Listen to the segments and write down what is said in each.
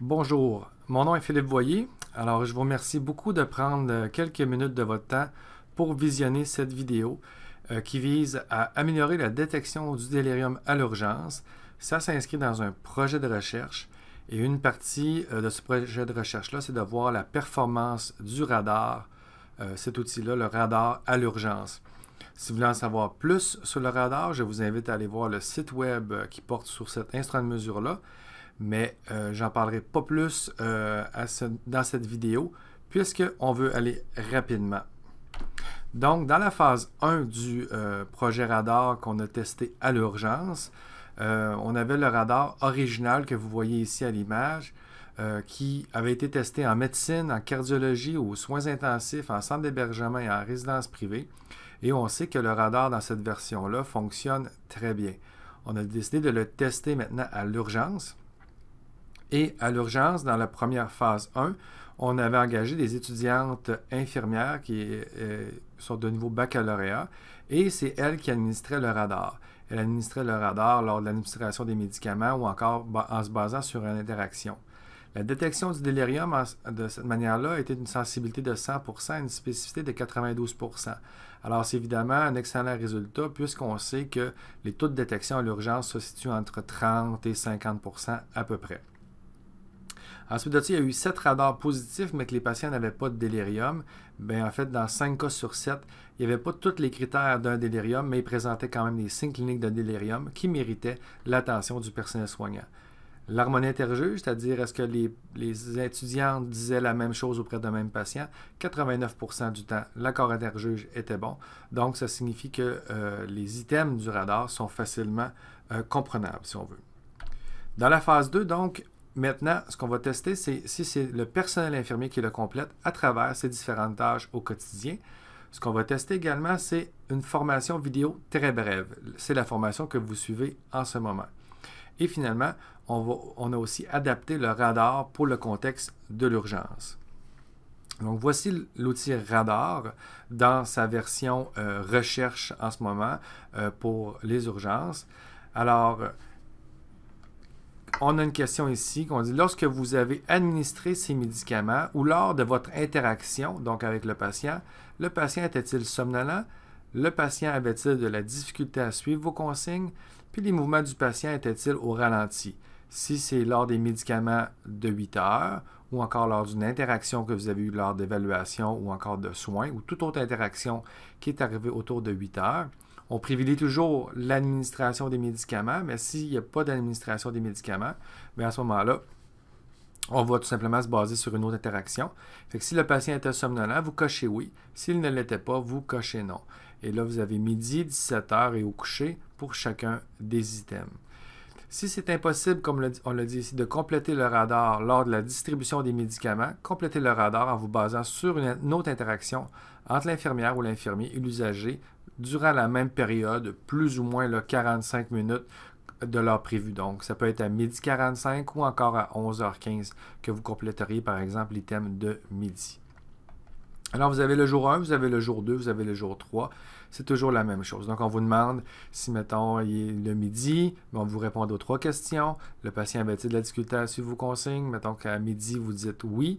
Bonjour, mon nom est Philippe Voyer. Alors, je vous remercie beaucoup de prendre euh, quelques minutes de votre temps pour visionner cette vidéo euh, qui vise à améliorer la détection du délirium à l'urgence. Ça s'inscrit dans un projet de recherche et une partie euh, de ce projet de recherche-là, c'est de voir la performance du radar, cet outil-là, le radar à l'urgence. Si vous voulez en savoir plus sur le radar, je vous invite à aller voir le site web qui porte sur cet instrument de mesure-là mais euh, j'en parlerai pas plus euh, dans cette vidéo puisqu'on veut aller rapidement. Donc, dans la phase 1 du euh, projet radar qu'on a testé à l'urgence, on avait le radar original que vous voyez ici à l'image qui avait été testé en médecine, en cardiologie, aux soins intensifs, en centre d'hébergement et en résidence privée. Et on sait que le radar dans cette version-là fonctionne très bien. On a décidé de le tester maintenant à l'urgence. Et à l'urgence, dans la première phase 1, on avait engagé des étudiantes infirmières qui euh, sont de niveau baccalauréat et c'est elles qui administraient le radar. Elles administraient le radar lors de l'administration des médicaments ou encore en se basant sur une interaction. La détection du délirium de cette manière-là était d'une sensibilité de 100 et une spécificité de 92 Alors, c'est évidemment un excellent résultat puisqu'on sait que les taux de détection à l'urgence se situent entre 30 et 50 à peu près. Ensuite de il y a eu sept radars positifs, mais que les patients n'avaient pas de délirium. Bien, en fait, dans 5 cas sur 7, il n'y avait pas tous les critères d'un délirium, mais ils présentaient quand même des signes cliniques de délirium qui méritaient l'attention du personnel soignant. L'harmonie interjuge, c'est-à-dire est-ce que les, étudiants disaient la même chose auprès d'un même patient, 89% du temps, l'accord interjuge était bon. Donc, ça signifie que euh, les items du radar sont facilement euh, comprenables, si on veut. Dans la phase 2, donc, Maintenant, ce qu'on va tester, c'est si c'est le personnel infirmier qui le complète à travers ses différentes tâches au quotidien. Ce qu'on va tester également, c'est une formation vidéo très brève. C'est la formation que vous suivez en ce moment. Et finalement, on, a aussi adapté le radar pour le contexte de l'urgence. Donc voici l'outil Radar dans sa version euh, recherche en ce moment euh, pour les urgences. Alors, on a une question ici qu'on dit lorsque vous avez administré ces médicaments ou lors de votre interaction, donc avec le patient, le patient était-il somnolent? Le patient avait-il de la difficulté à suivre vos consignes? Puis les mouvements du patient étaient-ils au ralenti? Si c'est lors des médicaments de 8 heures ou encore lors d'une interaction que vous avez eue lors d'évaluation ou encore de soins ou toute autre interaction qui est arrivée autour de 8 heures, on privilégie toujours l'administration des médicaments, mais s'il n'y a pas d'administration des médicaments, mais ben, à ce moment-là, on va tout simplement se baser sur une autre interaction. si le patient était somnolent, vous cochez oui. S'il ne l'était pas, vous cochez non. Et là, vous avez midi, 17 heures et au coucher pour chacun des items. Si c'est impossible, comme on l'a dit ici, de compléter le radar lors de la distribution des médicaments, complétez le radar en vous basant sur une autre interaction entre l'infirmière ou l'infirmier et l'usager durant la même période, plus ou moins 45 minutes de l'heure prévue. Donc, ça peut être à 12h45 ou encore à 11h15 que vous compléteriez, par exemple, l'item de midi. Alors, vous avez le jour 1, vous avez le jour 2, vous avez le jour 3. C'est toujours la même chose. Donc, on vous demande si, mettons, il est le midi, ben, on vous répond aux trois questions. Le patient t il de la difficulté à suivre vos consignes? Mettons qu'à midi, vous dites oui.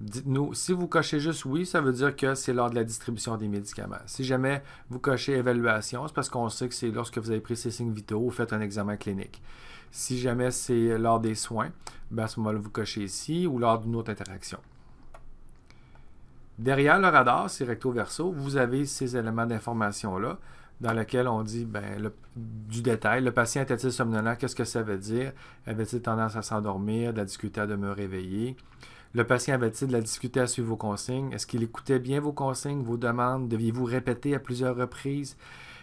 Dites-nous, si vous cochez juste oui, ça veut dire que c'est lors de la distribution des médicaments. Si jamais vous cochez évaluation, c'est parce qu'on sait que c'est lorsque vous avez pris ces signes vitaux ou faites un examen clinique. Si jamais c'est lors des soins, ben, à ce moment-là, vous cochez ici ou lors d'une autre interaction. Derrière le radar, ces recto verso, vous avez ces éléments d'information-là dans lesquels on dit ben, du détail. Le patient était-il somnolent? Qu'est-ce que ça veut dire? Avait-il tendance à s'endormir, de la discuter, à me réveiller Le patient avait-il de la discuter, à suivre vos consignes? Est-ce qu'il écoutait bien vos consignes, vos demandes? Deviez-vous répéter à plusieurs reprises?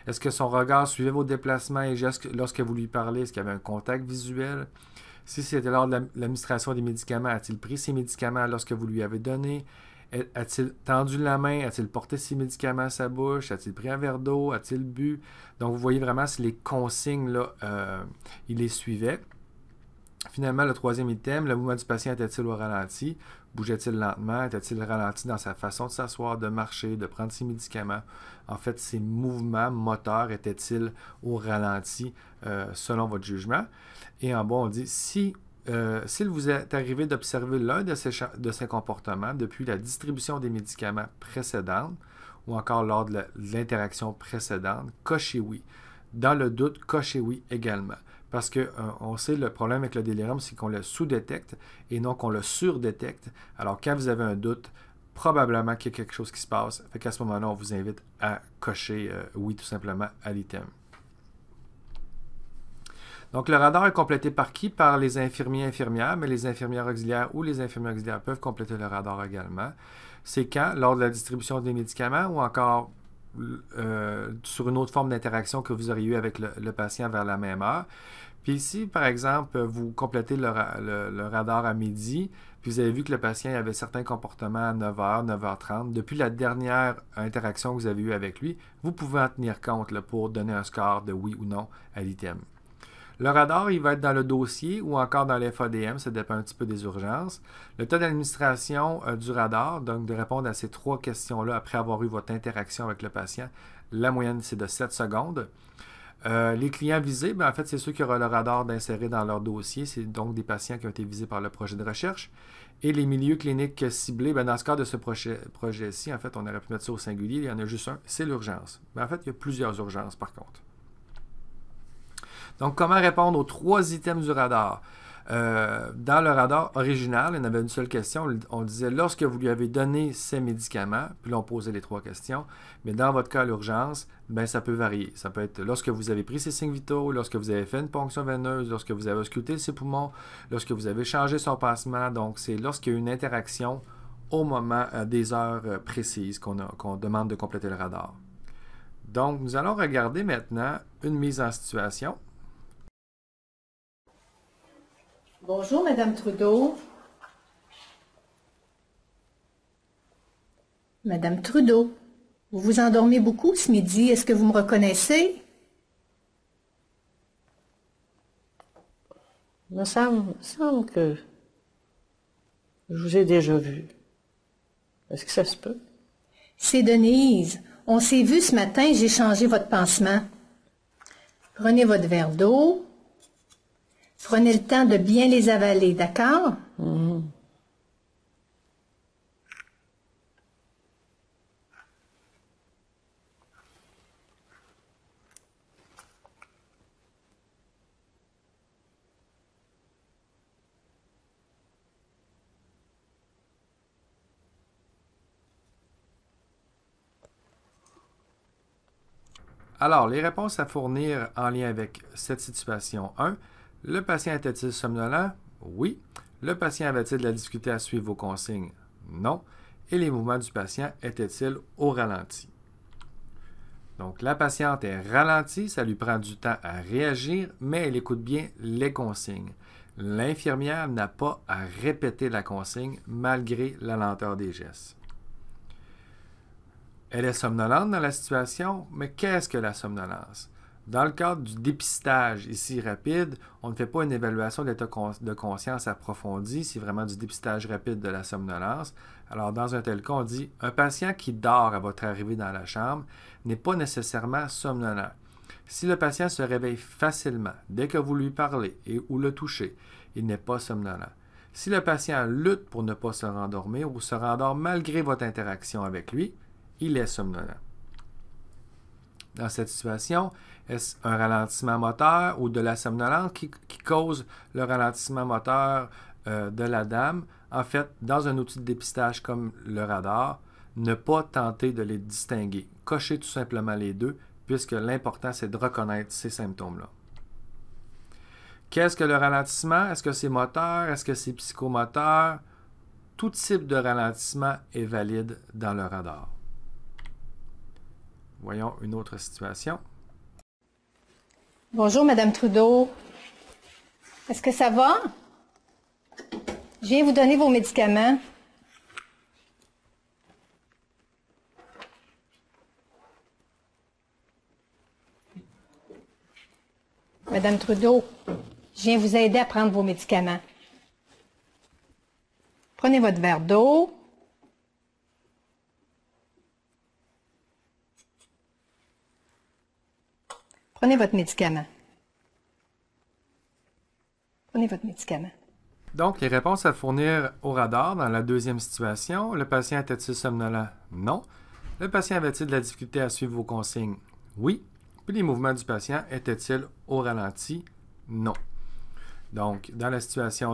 Est-ce que son regard suivait vos déplacements et gestes lorsque vous lui parlez? Est-ce qu'il y avait un contact visuel? Si c'était lors de l'administration des médicaments, a-t-il pris ses médicaments lorsque vous lui avez donné? A-t-il tendu la main? A-t-il porté ses médicaments à sa bouche? A-t-il pris un verre d'eau? A-t-il bu? Donc, vous voyez vraiment si les consignes, là, euh, il les suivait. Finalement, le troisième item, le mouvement du patient était-il au ralenti? Bougeait-il lentement? Était-il ralenti dans sa façon de s'asseoir, de marcher, de prendre ses médicaments? En fait, ses mouvements moteurs étaient-ils au ralenti euh, selon votre jugement? Et en bas, on dit si euh, s'il vous est arrivé d'observer l'un de ces, de ces comportements depuis la distribution des médicaments précédents ou encore lors de l'interaction précédente, cochez oui. Dans le doute, cochez oui également. Parce que euh, on sait le problème avec le délirium, c'est qu'on le sous-détecte et non qu'on le surdétecte. Alors quand vous avez un doute, probablement qu'il y a quelque chose qui se passe. Fait qu'à ce moment-là, on vous invite à cocher euh, oui tout simplement à l'item. Donc, le radar est complété par qui? Par les infirmiers infirmières, mais les infirmières auxiliaires ou les infirmiers auxiliaires peuvent compléter le radar également. C'est quand? Lors de la distribution des médicaments ou encore euh, sur une autre forme d'interaction que vous auriez eue avec le, patient vers la même heure. Puis si, par exemple, vous complétez le, radar à midi, puis vous avez vu que le patient avait certains comportements à 9h, 9h30, depuis la dernière interaction que vous avez eue avec lui, vous pouvez en tenir compte pour donner un score de oui ou non à l'item. Le radar, il va être dans le dossier ou encore dans l'FADM, ça dépend un petit peu des urgences. Le temps d'administration euh, du radar, donc de répondre à ces trois questions-là après avoir eu votre interaction avec le patient, la moyenne, c'est de 7 secondes. Euh, les clients visés, ben, en fait, c'est ceux qui auront le radar d'insérer dans leur dossier. C'est donc des patients qui ont été visés par le projet de recherche. Et les milieux cliniques ciblés, ben, dans ce cas de ce projet-ci, en fait, on aurait pu mettre ça au singulier, il y en a juste un, c'est l'urgence. Mais ben, en fait, il y a plusieurs urgences, par contre. Donc, comment répondre aux trois items du radar? Euh, dans le radar original, il y en avait une seule question. On disait lorsque vous lui avez donné ces médicaments, puis là on posait les trois questions. Mais dans votre cas à l'urgence, ben, ça peut varier. Ça peut être lorsque vous avez pris ces signes vitaux, lorsque vous avez fait une ponction veineuse, lorsque vous avez ausculté ses poumons, lorsque vous avez changé son passement. Donc c'est lorsqu'il y a une interaction au moment euh, des heures euh, précises qu'on demande de compléter le radar. Donc nous allons regarder maintenant une mise en situation. Bonjour, Madame Trudeau. Madame Trudeau, vous vous endormez beaucoup ce midi. Est-ce que vous me reconnaissez? Il me semble, que je vous ai déjà vu. Est-ce que ça se peut? C'est Denise. On s'est vu ce matin, j'ai changé votre pansement. Prenez votre verre d'eau. Prenez le temps de bien les avaler, d'accord? Alors, les réponses à fournir en lien avec cette situation 1, le patient était-il somnolent? Oui. Le patient avait-il de la difficulté à suivre vos consignes? Non. Et les mouvements du patient étaient-ils au ralenti? Donc, la patiente est ralentie, ça lui prend du temps à réagir, mais elle écoute bien les consignes. L'infirmière n'a pas à répéter la consigne malgré la lenteur des gestes. Elle est somnolente dans la situation, mais qu'est-ce que la somnolence? Dans le cadre du dépistage ici rapide, on ne fait pas une évaluation de de conscience approfondie, c'est vraiment du dépistage rapide de la somnolence. Alors dans un tel cas, on dit un patient qui dort à votre arrivée dans la chambre n'est pas nécessairement somnolent. Si le patient se réveille facilement dès que vous lui parlez et ou le touchez, il n'est pas somnolent. Si le patient lutte pour ne pas se rendormir ou se rendort malgré votre interaction avec lui, il est somnolent dans cette situation? Est-ce un ralentissement moteur ou de la somnolence qui, cause le ralentissement moteur euh, de la dame? En fait, dans un outil de dépistage comme le radar, ne pas tenter de les distinguer. Cochez tout simplement les deux, puisque l'important, c'est de reconnaître ces symptômes-là. Qu'est-ce que le ralentissement? Est-ce que c'est moteur? Est-ce que c'est psychomoteur? Tout type de ralentissement est valide dans le radar. Voyons une autre situation. Bonjour, Madame Trudeau. Est-ce que ça va? Je viens vous donner vos médicaments. Madame Trudeau, je viens vous aider à prendre vos médicaments. Prenez votre verre d'eau. Prenez votre médicament. Prenez votre médicament. Donc, les réponses à fournir au radar dans la deuxième situation, le patient était-il somnolent? Non. Le patient avait-il de la difficulté à suivre vos consignes? Oui. Puis les mouvements du patient étaient-ils au ralenti? Non. Donc, dans la situation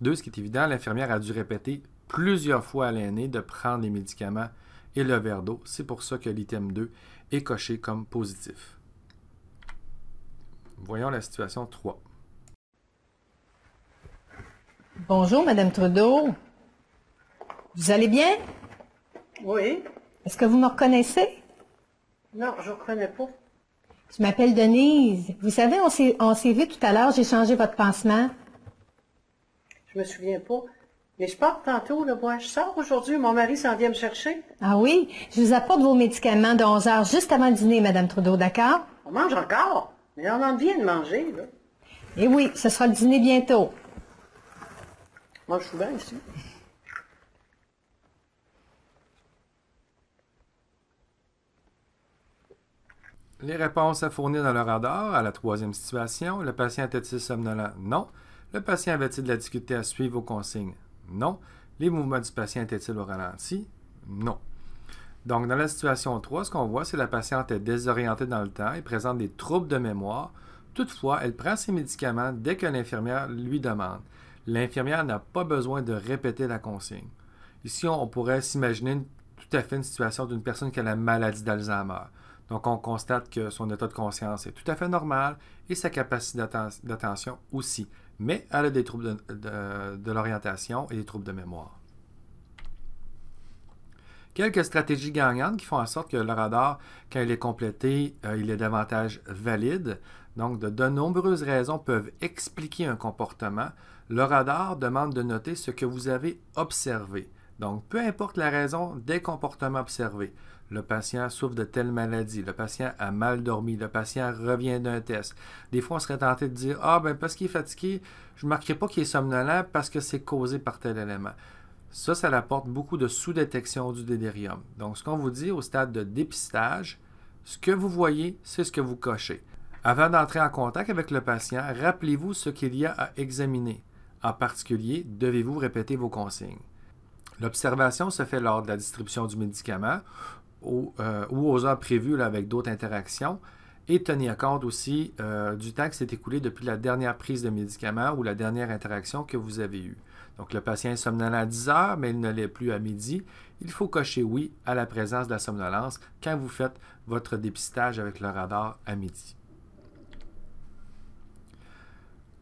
2, ce qui est évident, l'infirmière a dû répéter plusieurs fois à l'aîné de prendre les médicaments et le verre d'eau. C'est pour ça que l'item 2 est coché comme positif. Voyons la situation 3. Bonjour, Madame Trudeau. Vous allez bien? Oui. Est-ce que vous me reconnaissez? Non, je ne reconnais pas. Je m'appelle Denise. Vous savez, on s'est vu tout à l'heure, j'ai changé votre pansement. Je me souviens pas. Mais je pars tantôt, le moi. Je sors aujourd'hui, mon mari s'en vient me chercher. Ah oui? Je vous apporte vos médicaments de 11 heures, juste avant dîner, Madame Trudeau, d'accord? On mange encore? Mais on en vient de manger, là. Eh oui, ce sera le dîner bientôt. Moi, je suis bien ici. Les réponses à fournir dans le radar à la troisième situation. Le patient était-il somnolent? Non. Le patient avait-il de la difficulté à suivre vos consignes? Non. Les mouvements du patient étaient-ils au ralenti? Non. Donc, dans la situation 3, ce qu'on voit, c'est que la patiente est désorientée dans le temps et présente des troubles de mémoire. Toutefois, elle prend ses médicaments dès que l'infirmière lui demande. L'infirmière n'a pas besoin de répéter la consigne. Ici, on pourrait s'imaginer tout à fait une situation d'une personne qui a la maladie d'Alzheimer. Donc, on constate que son état de conscience est tout à fait normal et sa capacité d'attention aussi. Mais elle a des troubles de, de l'orientation et des troubles de mémoire. Quelques stratégies gagnantes qui font en sorte que le radar, quand il est complété, euh, il est davantage valide. Donc, de, nombreuses raisons peuvent expliquer un comportement. Le radar demande de noter ce que vous avez observé. Donc, peu importe la raison des comportements observés, le patient souffre de telle maladie, le patient a mal dormi, le patient revient d'un test. Des fois, on serait tenté de dire Ah, ben parce qu'il est fatigué, je ne marquerai pas qu'il est somnolent parce que c'est causé par tel élément. Ça, ça apporte beaucoup de sous-détection du délirium. Donc, ce qu'on vous dit au stade de dépistage, ce que vous voyez, c'est ce que vous cochez. Avant d'entrer en contact avec le patient, rappelez-vous ce qu'il y a à examiner. En particulier, devez-vous répéter vos consignes. L'observation se fait lors de la distribution du médicament ou, euh, aux heures prévues avec d'autres interactions et tenir compte aussi euh, du temps qui s'est écoulé depuis la dernière prise de médicament ou la dernière interaction que vous avez eue. Donc le patient est somnolent à 10 heures, mais il ne l'est plus à midi. Il faut cocher oui à la présence de la somnolence quand vous faites votre dépistage avec le radar à midi.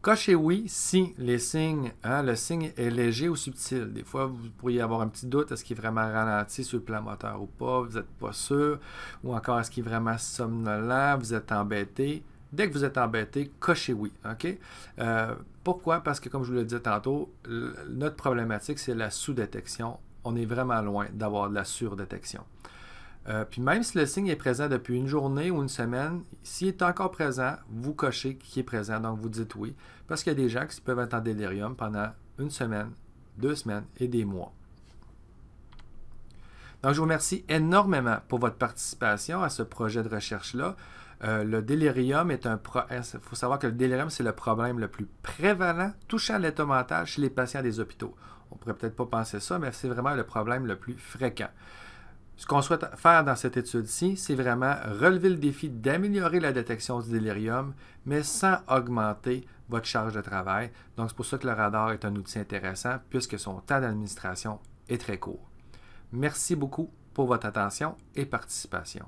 Cochez oui si les signes, hein, le signe est léger ou subtil. Des fois, vous pourriez avoir un petit doute, est-ce qu'il est vraiment ralenti sur le plan moteur ou pas, vous n'êtes pas sûr, ou encore est-ce qu'il est vraiment somnolent, vous êtes embêté. Dès que vous êtes embêté, cochez oui. OK? Euh, pourquoi? Parce que, comme je vous le disais tantôt, notre problématique, c'est la sous-détection. On est vraiment loin d'avoir de la surdétection. Euh, puis même si le signe est présent depuis une journée ou une semaine, s'il est encore présent, vous cochez qu'il est présent, donc vous dites oui. Parce qu'il y a des gens qui peuvent être en délirium pendant une semaine, deux semaines et des mois. Donc je vous remercie énormément pour votre participation à ce projet de recherche-là. Euh, le délirium est un... Il faut savoir que le délirium, c'est le problème le plus prévalent touchant l'état mental chez les patients des hôpitaux. On pourrait peut-être pas penser ça, mais c'est vraiment le problème le plus fréquent. Ce qu'on souhaite faire dans cette étude-ci, c'est vraiment relever le défi d'améliorer la détection du délirium, mais sans augmenter votre charge de travail. Donc, c'est pour ça que le radar est un outil intéressant, puisque son temps d'administration est très court. Merci beaucoup pour votre attention et participation.